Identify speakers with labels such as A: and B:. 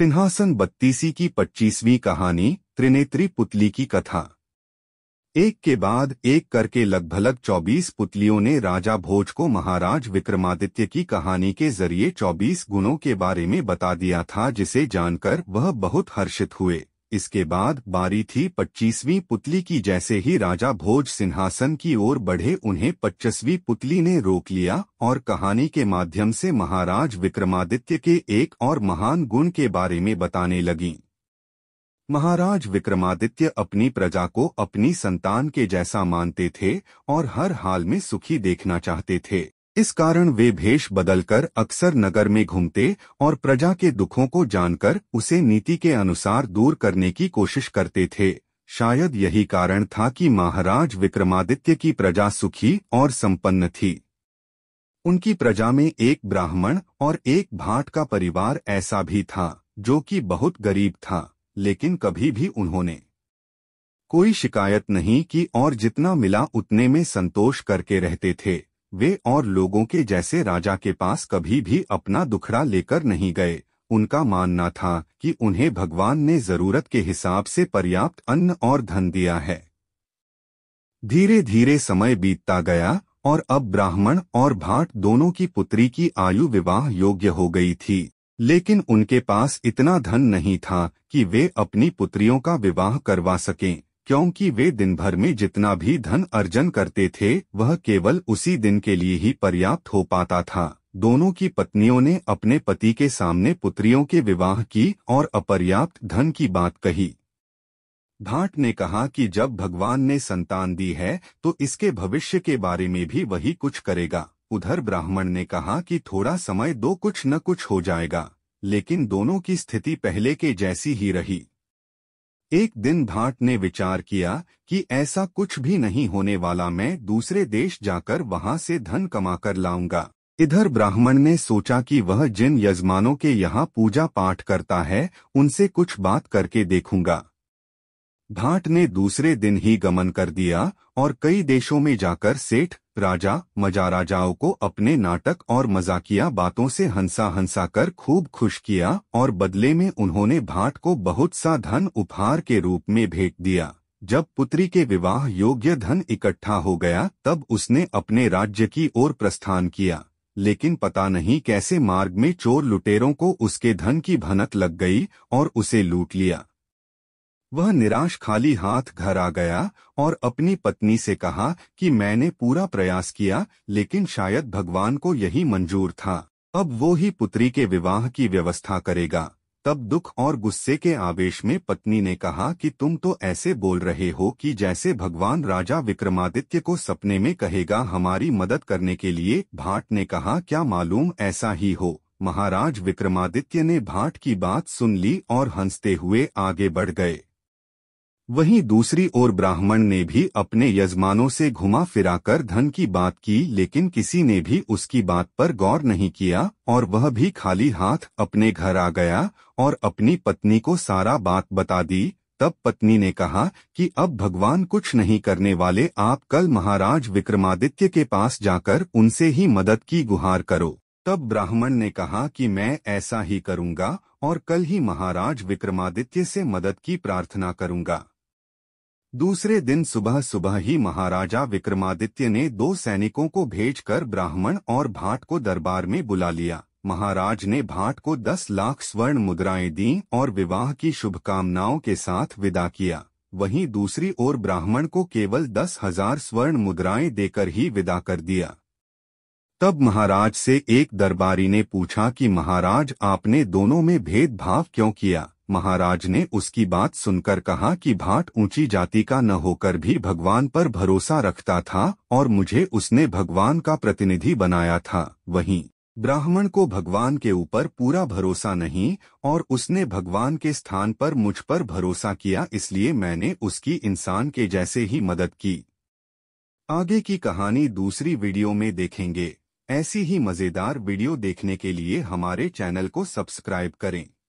A: सिंहासन बत्तीसी की पच्चीसवीं कहानी त्रिनेत्री पुतली की कथा एक के बाद एक करके लगभग चौबीस पुतलियों ने राजा भोज को महाराज विक्रमादित्य की कहानी के जरिए चौबीस गुणों के बारे में बता दिया था जिसे जानकर वह बहुत हर्षित हुए इसके बाद बारी थी पच्चीसवीं पुतली की जैसे ही राजा भोज सिंहासन की ओर बढ़े उन्हें पच्चीसवीं पुतली ने रोक लिया और कहानी के माध्यम से महाराज विक्रमादित्य के एक और महान गुण के बारे में बताने लगी महाराज विक्रमादित्य अपनी प्रजा को अपनी संतान के जैसा मानते थे और हर हाल में सुखी देखना चाहते थे इस कारण वे भेष बदलकर अक्सर नगर में घूमते और प्रजा के दुखों को जानकर उसे नीति के अनुसार दूर करने की कोशिश करते थे शायद यही कारण था कि महाराज विक्रमादित्य की प्रजा सुखी और संपन्न थी उनकी प्रजा में एक ब्राह्मण और एक भाट का परिवार ऐसा भी था जो कि बहुत गरीब था लेकिन कभी भी उन्होंने कोई शिकायत नहीं की और जितना मिला उतने में संतोष करके रहते थे वे और लोगों के जैसे राजा के पास कभी भी अपना दुखड़ा लेकर नहीं गए उनका मानना था कि उन्हें भगवान ने जरूरत के हिसाब से पर्याप्त अन्न और धन दिया है धीरे धीरे समय बीतता गया और अब ब्राह्मण और भाट दोनों की पुत्री की आयु विवाह योग्य हो गई थी लेकिन उनके पास इतना धन नहीं था कि वे अपनी पुत्रियों का विवाह करवा सकें क्योंकि वे दिन भर में जितना भी धन अर्जन करते थे वह केवल उसी दिन के लिए ही पर्याप्त हो पाता था दोनों की पत्नियों ने अपने पति के सामने पुत्रियों के विवाह की और अपर्याप्त धन की बात कही भाट ने कहा कि जब भगवान ने संतान दी है तो इसके भविष्य के बारे में भी वही कुछ करेगा उधर ब्राह्मण ने कहा कि थोड़ा समय दो कुछ न कुछ हो जाएगा लेकिन दोनों की स्थिति पहले के जैसी ही रही एक दिन भाट ने विचार किया कि ऐसा कुछ भी नहीं होने वाला मैं दूसरे देश जाकर वहां से धन कमाकर लाऊंगा इधर ब्राह्मण ने सोचा कि वह जिन यजमानों के यहाँ पूजा पाठ करता है उनसे कुछ बात करके देखूंगा भाट ने दूसरे दिन ही गमन कर दिया और कई देशों में जाकर सेठ राजा मजाराजाओं को अपने नाटक और मजाकिया बातों से हंसा हंसा कर खूब खुश किया और बदले में उन्होंने भाट को बहुत सा धन उपहार के रूप में भेंट दिया जब पुत्री के विवाह योग्य धन इकट्ठा हो गया तब उसने अपने राज्य की ओर प्रस्थान किया लेकिन पता नहीं कैसे मार्ग में चोर लुटेरों को उसके धन की भनक लग गई और उसे लूट लिया वह निराश खाली हाथ घर आ गया और अपनी पत्नी से कहा कि मैंने पूरा प्रयास किया लेकिन शायद भगवान को यही मंजूर था अब वो ही पुत्री के विवाह की व्यवस्था करेगा तब दुख और गुस्से के आवेश में पत्नी ने कहा कि तुम तो ऐसे बोल रहे हो कि जैसे भगवान राजा विक्रमादित्य को सपने में कहेगा हमारी मदद करने के लिए भाट ने कहा क्या मालूम ऐसा ही हो महाराज विक्रमादित्य ने भाट की बात सुन ली और हंसते हुए आगे बढ़ गए वहीं दूसरी ओर ब्राह्मण ने भी अपने यजमानों से घुमा फिराकर धन की बात की लेकिन किसी ने भी उसकी बात पर गौर नहीं किया और वह भी खाली हाथ अपने घर आ गया और अपनी पत्नी को सारा बात बता दी तब पत्नी ने कहा कि अब भगवान कुछ नहीं करने वाले आप कल महाराज विक्रमादित्य के पास जाकर उनसे ही मदद की गुहार करो तब ब्राह्मण ने कहा कि मैं ऐसा ही करूंगा और कल ही महाराज विक्रमादित्य से मदद की प्रार्थना करूंगा दूसरे दिन सुबह सुबह ही महाराजा विक्रमादित्य ने दो सैनिकों को भेजकर ब्राह्मण और भाट को दरबार में बुला लिया महाराज ने भाट को दस लाख स्वर्ण मुद्राएं दी और विवाह की शुभकामनाओं के साथ विदा किया वहीं दूसरी ओर ब्राह्मण को केवल दस हजार स्वर्ण मुद्राएं देकर ही विदा कर दिया तब महाराज से एक दरबारी ने पूछा कि महाराज आपने दोनों में भेदभाव क्यों किया महाराज ने उसकी बात सुनकर कहा कि भाट ऊंची जाति का न होकर भी भगवान पर भरोसा रखता था और मुझे उसने भगवान का प्रतिनिधि बनाया था वहीं ब्राह्मण को भगवान के ऊपर पूरा भरोसा नहीं और उसने भगवान के स्थान पर मुझ पर भरोसा किया इसलिए मैंने उसकी इंसान के जैसे ही मदद की आगे की कहानी दूसरी वीडियो में देखेंगे ऐसी ही मज़ेदार वीडियो देखने के लिए हमारे चैनल को सब्सक्राइब करें